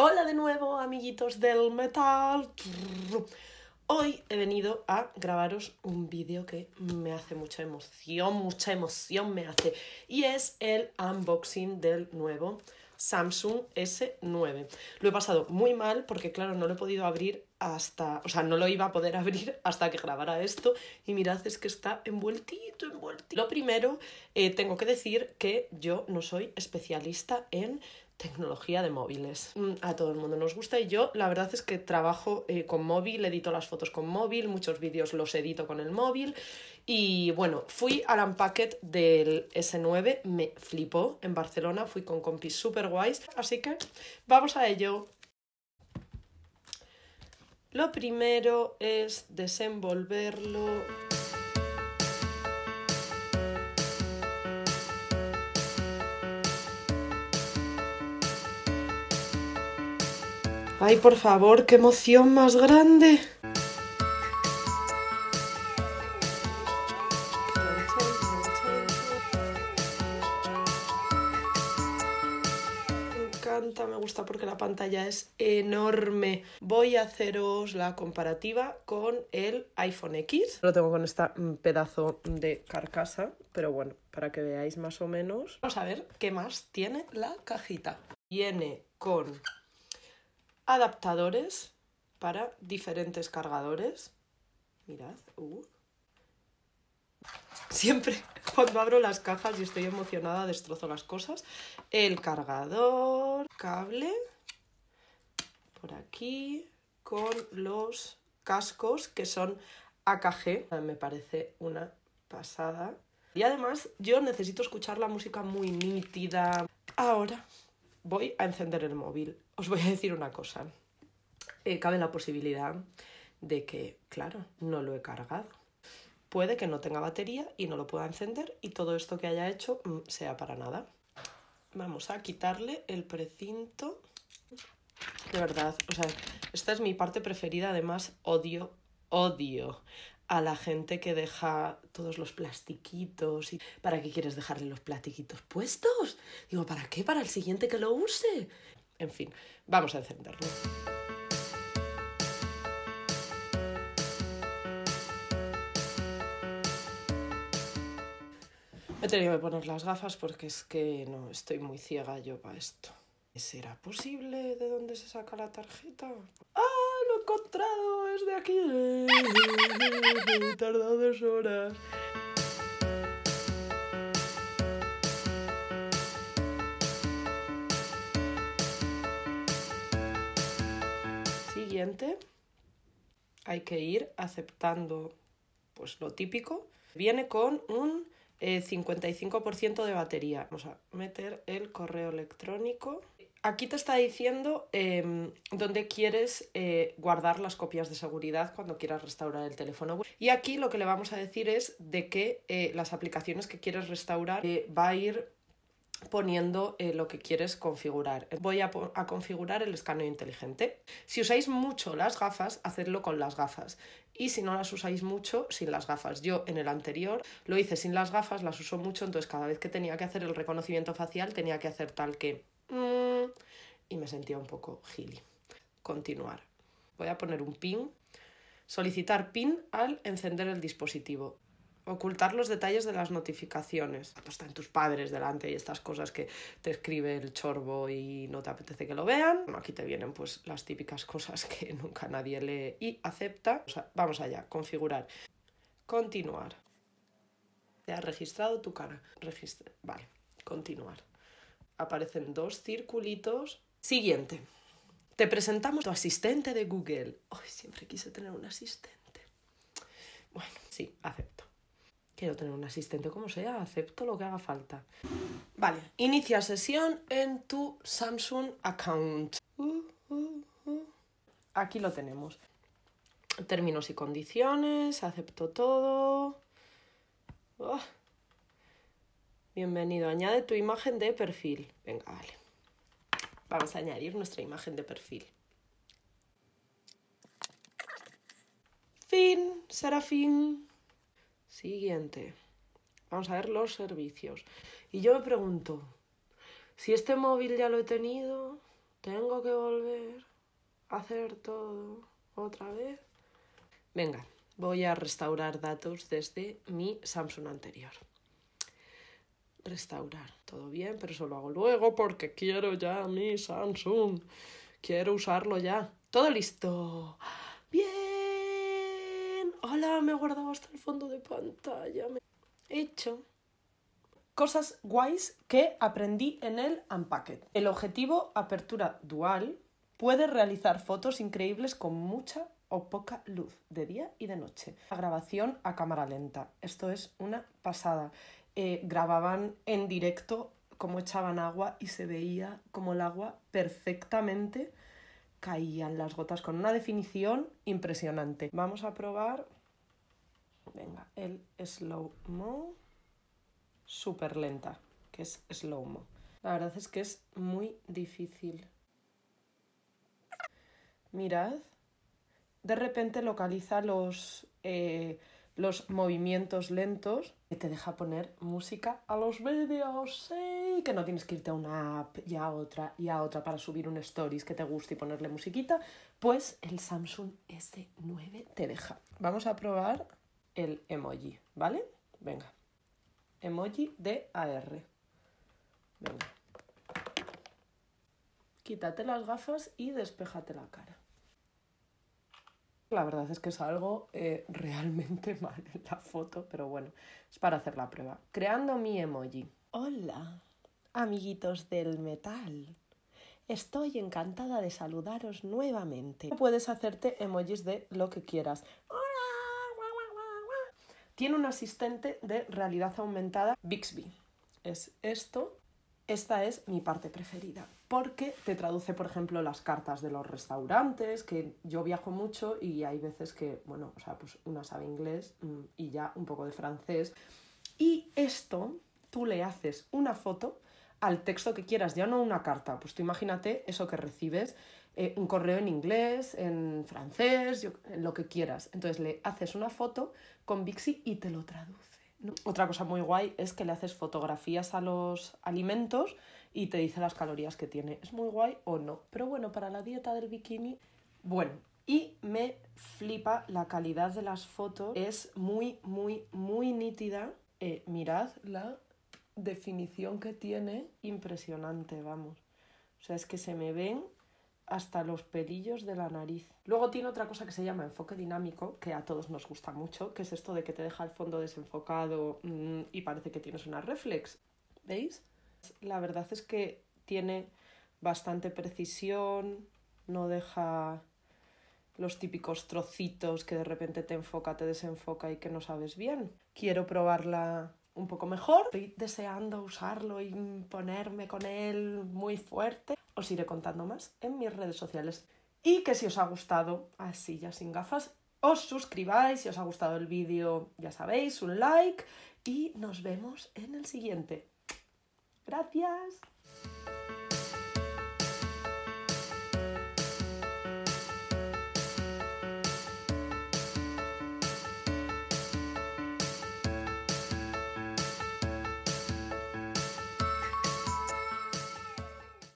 Hola de nuevo, amiguitos del metal. Hoy he venido a grabaros un vídeo que me hace mucha emoción, mucha emoción me hace. Y es el unboxing del nuevo Samsung S9. Lo he pasado muy mal porque, claro, no lo he podido abrir hasta, o sea, no lo iba a poder abrir hasta que grabara esto y mirad, es que está envueltito, envueltito. Lo primero, eh, tengo que decir que yo no soy especialista en tecnología de móviles. Mm, a todo el mundo nos gusta y yo la verdad es que trabajo eh, con móvil, edito las fotos con móvil, muchos vídeos los edito con el móvil y bueno, fui al unpacket del S9, me flipó en Barcelona, fui con compis super guays, así que vamos a ello. Lo primero es desenvolverlo. Ay, por favor, qué emoción más grande. me gusta porque la pantalla es enorme. Voy a haceros la comparativa con el iPhone X. Lo tengo con este pedazo de carcasa, pero bueno, para que veáis más o menos. Vamos a ver qué más tiene la cajita. Viene con adaptadores para diferentes cargadores. Mirad, uh. Siempre cuando abro las cajas y estoy emocionada destrozo las cosas. El cargador, cable, por aquí, con los cascos que son AKG. Ah, me parece una pasada. Y además yo necesito escuchar la música muy nítida. Ahora voy a encender el móvil os voy a decir una cosa. Eh, cabe la posibilidad de que, claro, no lo he cargado. Puede que no tenga batería y no lo pueda encender y todo esto que haya hecho mm, sea para nada. Vamos a quitarle el precinto. De verdad, o sea, esta es mi parte preferida. Además, odio, odio a la gente que deja todos los plastiquitos. Y... ¿Para qué quieres dejarle los plastiquitos puestos? Digo, ¿para qué? Para el siguiente que lo use. En fin, vamos a encenderlo. He tenido que poner las gafas porque es que no estoy muy ciega yo para esto. ¿Será posible de dónde se saca la tarjeta? ¡Ah! Lo he encontrado, es de aquí. He tardado dos horas. hay que ir aceptando pues lo típico. Viene con un 55% eh, de batería. Vamos a meter el correo electrónico. Aquí te está diciendo em, dónde quieres eh, guardar las copias de seguridad cuando quieras restaurar el teléfono. Y aquí lo que le vamos a decir es de que eh, las aplicaciones que quieres restaurar va a ir poniendo eh, lo que quieres configurar. Voy a, configurar el escaneo inteligente. Si usáis mucho las gafas, hacedlo con las gafas. Y si no las usáis mucho, sin las gafas. Yo en el anterior lo hice sin las gafas, las uso mucho, entonces cada vez que tenía que hacer el reconocimiento facial tenía que hacer tal que... Mm, y me sentía un poco gili. Continuar. Voy a poner un pin. Solicitar pin al encender el dispositivo ocultar los detalles de las notificaciones. Pues están tus padres delante y estas cosas que te escribe el chorbo y no te apetece que lo vean. aquí te vienen pues las típicas cosas que nunca nadie lee y acepta. vamos allá, configurar. Continuar. Te ha registrado tu cara. Vale, continuar. Aparecen dos circulitos. Siguiente. Te presentamos tu asistente de Google. Hoy siempre quise tener un asistente. Bueno, sí, hace Quiero tener un asistente como sea, acepto lo que haga falta. Vale, inicia sesión en tu Samsung account. Aquí lo tenemos. Términos y condiciones, acepto todo. Oh. Bienvenido, añade tu imagen de perfil. Venga, vale. Vamos a añadir nuestra imagen de perfil. Fin, será fin. Siguiente. Vamos a ver los servicios. Y yo me pregunto, si este móvil ya lo he tenido, ¿tengo que volver a hacer todo otra vez? Venga, voy a restaurar datos desde mi Samsung anterior. Restaurar. Todo bien, pero eso lo hago luego porque quiero ya mi Samsung. Quiero usarlo ya. Todo listo hola, me he guardado hasta el fondo de pantalla, hecho. Cosas guays que aprendí en el unpacket. El objetivo apertura dual puede realizar fotos increíbles con mucha o poca luz de día y de noche. La grabación a cámara lenta. Esto es una pasada. Eh, grababan en directo cómo echaban agua y se veía como el agua perfectamente caían las gotas con una definición impresionante. Vamos a probar Venga, el slow mo, súper lenta, que es slow mo. La verdad es que es muy difícil. Mirad, de repente localiza los, eh, los movimientos lentos Y te deja poner música a los vídeos. que no tienes que irte a una app y a otra y a otra para subir un stories que te guste y ponerle musiquita. Pues el Samsung S9 te deja. Vamos a probar el emoji, ¿vale? Venga, emoji de AR. Venga. Quítate las gafas y despejate la cara. La verdad es que es algo eh, realmente mal en la foto, pero bueno, es para hacer la prueba. Creando mi emoji. Hola, amiguitos del metal. Estoy encantada de saludaros nuevamente. Puedes hacerte emojis de lo que quieras. Tiene un asistente de realidad aumentada, Bixby. Es esto. Esta es mi parte preferida, porque te traduce, por ejemplo, las cartas de los restaurantes, que yo viajo mucho y hay veces que, bueno, o sea, pues una sabe inglés mm, y ya un poco de francés. Y esto, tú le haces una foto al texto que quieras, ya no una carta, pues tú imagínate eso que recibes eh, un correo en inglés, en francés, en lo que quieras. Entonces le haces una foto con Bixi y te lo traduce. Otra cosa muy guay es que le haces fotografías a los alimentos y te dice las calorías que tiene. ¿Es muy guay o no? Pero bueno, para la dieta del bikini, bueno. Y me flipa la calidad de las fotos. Es muy, muy, muy nítida. Eh, mirad la definición que tiene. Impresionante, vamos. O sea, es que se me ven hasta los pelillos de la nariz. Luego tiene otra cosa que se llama enfoque dinámico, que a todos nos gusta mucho, que es esto de que te deja el fondo desenfocado mm, y parece que tienes una reflex. ¿Veis? La verdad es que tiene bastante precisión, no deja los típicos trocitos que de repente te enfoca, te desenfoca y que no sabes bien. Quiero probarla un poco mejor. Estoy deseando usarlo y ponerme con él muy fuerte. Os iré contando más en mis redes sociales. Y que si os ha gustado así ya sin gafas, os suscribáis. Si os ha gustado el vídeo, ya sabéis, un like. Y nos vemos en el siguiente. Gracias.